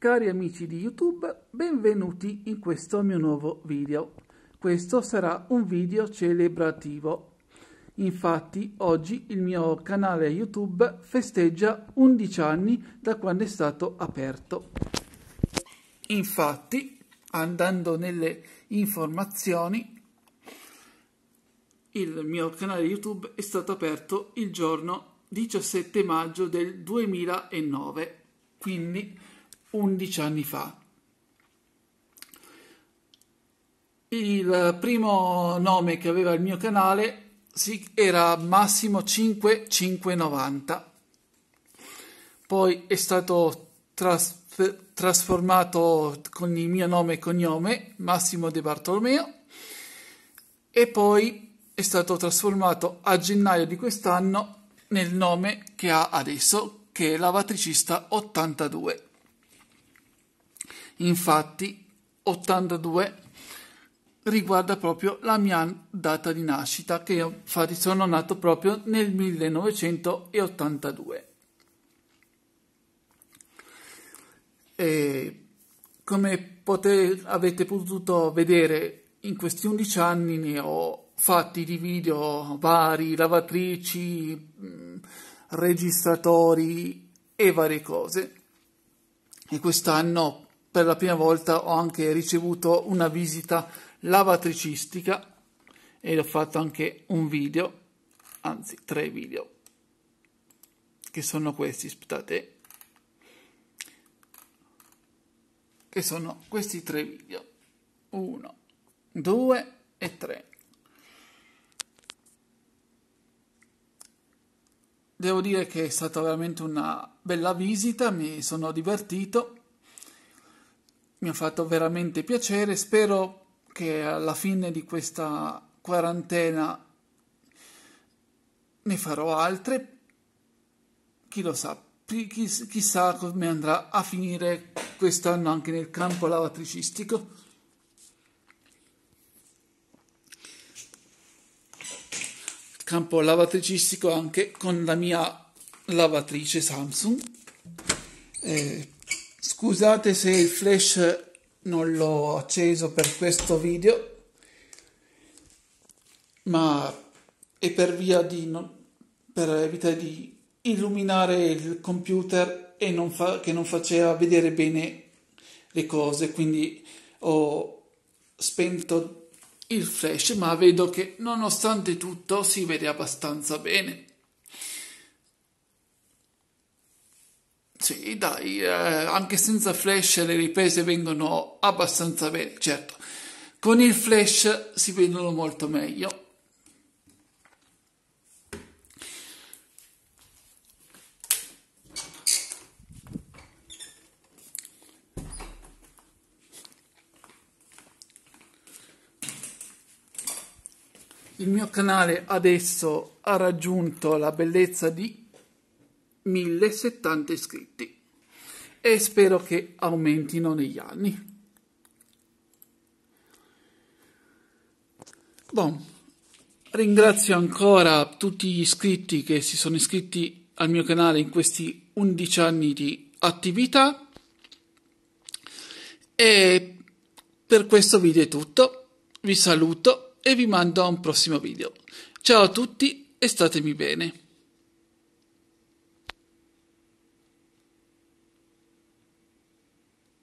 Cari amici di YouTube, benvenuti in questo mio nuovo video. Questo sarà un video celebrativo. Infatti, oggi il mio canale YouTube festeggia 11 anni da quando è stato aperto. Infatti, andando nelle informazioni, il mio canale YouTube è stato aperto il giorno 17 maggio del 2009. Quindi 11 anni fa. Il primo nome che aveva il mio canale era Massimo 5590. Poi è stato tras- trasformato con il mio nome e cognome Massimo De Bartolomeo e poi è stato trasformato a gennaio di quest'anno nel nome che ha adesso, che è Lavatricista 82. Infatti 82 riguarda proprio la mia data di nascita, che infatti sono nato proprio nel 1982. E come potete, avete potuto vedere, in questi 11 anni ne ho fatti di video vari, lavatrici, registratori e varie cose. E quest'anno per la prima volta ho anche ricevuto una visita lavatricistica e ho fatto anche un video, anzi tre video, che sono questi, aspettate, che sono questi tre video, uno, due e tre. Devo dire che è stata veramente una bella visita, mi sono divertito mi ha fatto veramente piacere, spero che alla fine di questa quarantena ne farò altre, chi lo sa, chissà come andrà a finire quest'anno anche nel campo lavatricistico. campo lavatricistico anche con la mia lavatrice Samsung. Eh, Scusate se il flash non l'ho acceso per questo video, ma è per via di non, per evitare di illuminare il computer e non fa, che non faceva vedere bene le cose, quindi ho spento il flash, ma vedo che nonostante tutto si vede abbastanza bene. Sì, dai, eh, anche senza flash le riprese vengono abbastanza bene, certo. Con il flash si vedono molto meglio. Il mio canale adesso ha raggiunto la bellezza di 1070 iscritti e spero che aumentino negli anni. Bon. Ringrazio ancora tutti gli iscritti che si sono iscritti al mio canale in questi 11 anni di attività e per questo video è tutto. Vi saluto e vi mando a un prossimo video. Ciao a tutti e statemi bene.